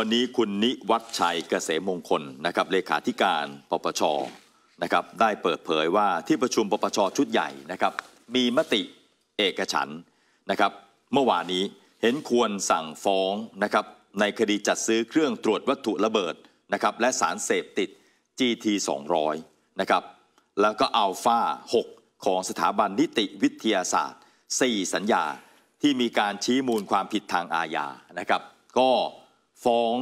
วันนี้คุณนิวัฒชัยเกษมมงคลนะครับเลขาธิการปปชนะครับได้เปิดเผยว่าที่ประชุมปปชชุดใหญ่นะครับมีมติเอกฉันนะครับเมื่อวานนี้เห็นควรสั่งฟ้องนะครับในคดีจัดซื้อเครื่องตรวจวัตถุระเบิดนะครับและสารเสพติด GT 200นะครับแล้วก็อัลฟา6 ของสถาบันนิติวิทยาศาสตร์ 4 สัญญาที่มีการชี้มูลความผิดทางอาญานะครับก็ฟ้อง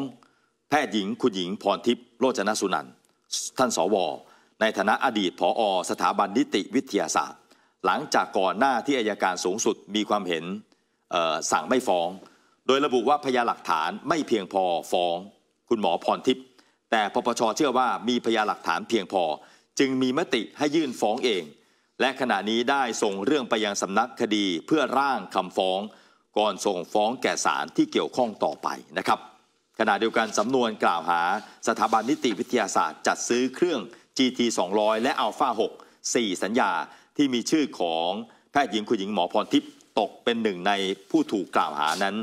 แพทย์หญิงคุณหญิงพรทิพย์โรจนสุนันท่านสวในฐานะอดีตผออสถาบันนิติวิทยาศาสตร์ หลังจากก่อนหน้าที่อายการสูงสุดมีความเห็นสั่งไม่ฟ้อง โดยระบุว่าพยานหลักฐานไม่เพียงพอฟ้อง คุณหมอพรทิพย์แต่ปปชเชื่อว่ามีพยานหลักฐานเพียงพอจึงมีมติให้ยื่นฟ้องเอง และขณะนี้ได้ส่งเรื่องไปยังสำนักคดีเพื่อร่างคำฟ้อง ก่อนส่งฟ้องแก่ศาลที่เกี่ยวข้องต่อไปนะครับขณะเดียวกันสำนวนกล่าวหา สถาบันนิติวิทยาศาสตร์จัดซื้อเครื่อง GT 200 และ Alpha 6 4 สัญญาที่มีชื่อของแพทย์หญิงคุณหญิงหมอพรทิพย์ตกเป็นหนึ่งในผู้ถูกกล่าวหานั้น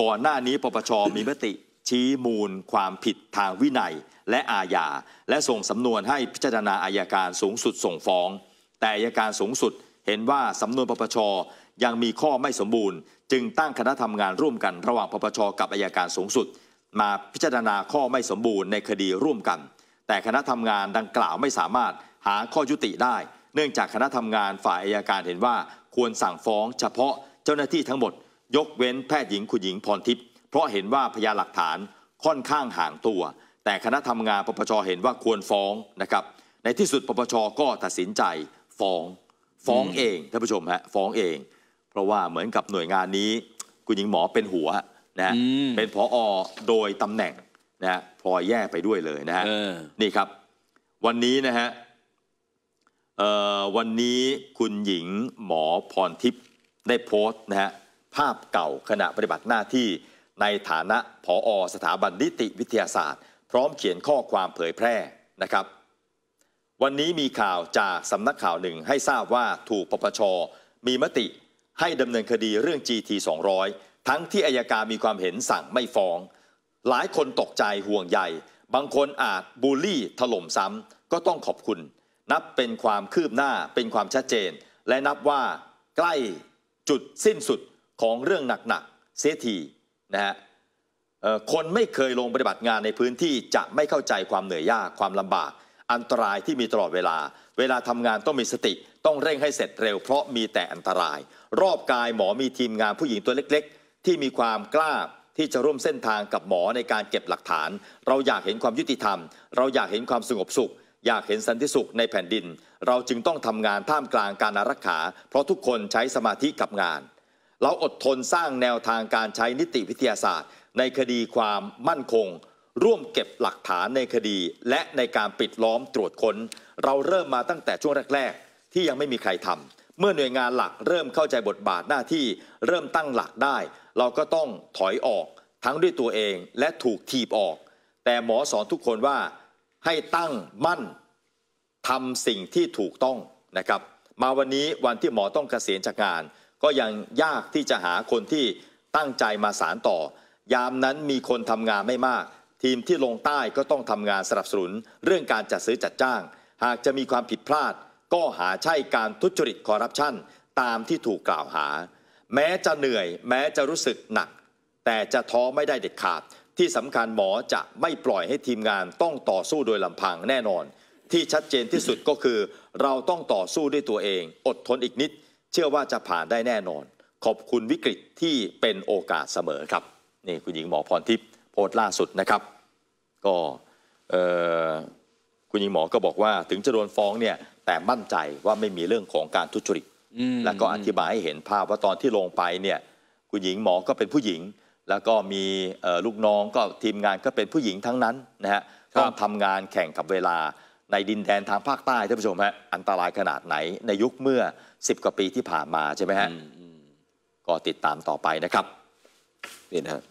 ก่อนหน้านี้ปปชมีมติ ชี้มูล ความผิดทางวินัย และอาญาและส่งสำนวนให้พิจารณาอายการสูงสุดส่งฟ้อง แต่อายการสูงสุดเห็นว่าสำนวนปปชยังมีข้อไม่สมบูรณ์ จึงตั้งคณะทำงานร่วมกันระหว่างปปชกับอายการสูงสุดมาพิจารณาข้อไม่สมบูรณ์ในคดีร่วมกันแต่คณะทำงานดังกล่าวไม่สามารถหาข้อยุติได้ เนื่องจากคณะทำงานฝ่ายอายการเห็นว่าควรสั่งฟ้อง เฉพาะเจ้าหน้าที่ทั้งหมดยกเว้นแพทย์หญิงคุณหญิงพรทิพย์เพราะเห็นว่าพยานหลักฐานค่อนข้างห่างตัว แต่คณะทำงานปปชเห็นว่าควรฟ้องนะครับในที่สุดปปชก็ตัดสินใจฟ้อง ฟ้องเองท่านผู้ชมฮะฟ้องเองเพราะว่าเหมือนกับหน่วยงานนี้คุณหญิงหมอเป็นหัวนะเป็นพออโดยตำแหน่งนะพลอยแย่ไปด้วยเลยนะฮะนี่ครับ วันนี้นะฮะวันนี้คุณหญิงหมอพรทิพย์ได้โพสต์นะฮะภาพเก่าขณะปฏิบัติหน้าที่ในฐานะพออสถาบันนิติวิทยาศาสตร์ พร้อมเขียนข้อความเผยแพร่นะครับ วันนี้มีข่าวจากสำนักข่าวหนึ่งให้ทราบว่าถูกปปชมีมติให้ดำเนินคดีเรื่อง GT 200ทั้งที่อายการมีความเห็นสั่งไม่ฟ้อง หลายคนตกใจห่วงใยบางคนอาจบูลลี่ถล่มซ้ำก็ต้องขอบคุณ นับเป็นความคืบหน้าเป็นความชัดเจน และนับว่าใกล้จุดสิ้นสุดของเรื่องหนักๆเสียทีนะฮะคนไม่เคยลงปฏิบัติงานในพื้นที่จะไม่เข้าใจความเหนื่อยยากความลำบาก อันตรายที่มีตลอดเวลา เวลาทำงานต้องมีสติ ต้องเร่งให้เสร็จเร็วเพราะมีแต่อันตราย รอบกายหมอมีทีมงานผู้หญิงตัวเล็กที่มีความกล้าที่จะร่วมเส้นทางกับหมอในการเก็บหลักฐาน เราอยากเห็นความยุติธรรม เราอยากเห็นความสงบสุข อยากเห็นสันติสุขในแผ่นดิน เราจึงต้องทำงานท่ามกลางการอารักขาเพราะทุกคนใช้สมาธิกับงาน เราอดทนสร้างแนวทางการใช้นิติวิทยาศาสตร์ ในคดีความมั่นคง ร่วมเก็บหลักฐานในคดี และในการปิดล้อมตรวจค้น เราเริ่มมาตั้งแต่ช่วงแรก ๆ ที่ยังไม่มีใครทำเมื่อหน่วยงานหลักเริ่มเข้าใจบทบาทหน้าที่เริ่มตั้งหลักได้เราก็ต้องถอยออกทั้งด้วยตัวเองและถูกถีบออก แต่หมอสอนทุกคนว่าให้ตั้งมั่นทำสิ่งที่ถูกต้องนะครับ มาวันนี้วันที่หมอต้องเกษียณจากงานก็ยังยากที่จะหาคนที่ตั้งใจมาสารต่อ ยามนั้นมีคนทำงานไม่มาก ทีมที่ลงใต้ก็ต้องทำงานสนับสนุน เรื่องการจัดซื้อจัดจ้าง หากจะมีความผิดพลาด ก็หาใช่การทุจริตคอร์รัปชันตามที่ถูกกล่าวหาแม้จะเหนื่อย แม้จะรู้สึกหนัก แต่จะท้อไม่ได้เด็ดขาด ที่สำคัญหมอจะไม่ปล่อยให้ทีมงานต้องต่อสู้โดยลำพังแน่นอน ที่ชัดเจนที่สุดก็คือ เราต้องต่อสู้ด้วยตัวเอง อดทนอีกนิด เชื่อว่าจะผ่านได้แน่นอน ขอบคุณวิกฤตที่เป็นโอกาสเสมอครับนี่คุณหญิงหมอพรทิพย์โพสต์ล่าสุดนะครับ ก็คุณหญิงหมอก็บอกว่า ถึงจะโดนฟ้องเนี่ยแต่มั่นใจว่าไม่มีเรื่องของการทุจริตแล้วก็อธิบายให้เห็นภาพว่าตอนที่ลงไปเนี่ย คุณหญิงหมอก็เป็นผู้หญิง แล้วก็มีลูกน้องก็ทีมงานก็เป็นผู้หญิงทั้งนั้นนะฮะต้องทำงานแข่งกับเวลาในดินแดนทางภาคใต้ท่านผู้ชมฮะอันตรายขนาดไหนในยุคเมื่อ 10กว่าปีที่ผ่านมาใช่ไหมฮะก็ติดตามต่อไปนะครับนี่นะ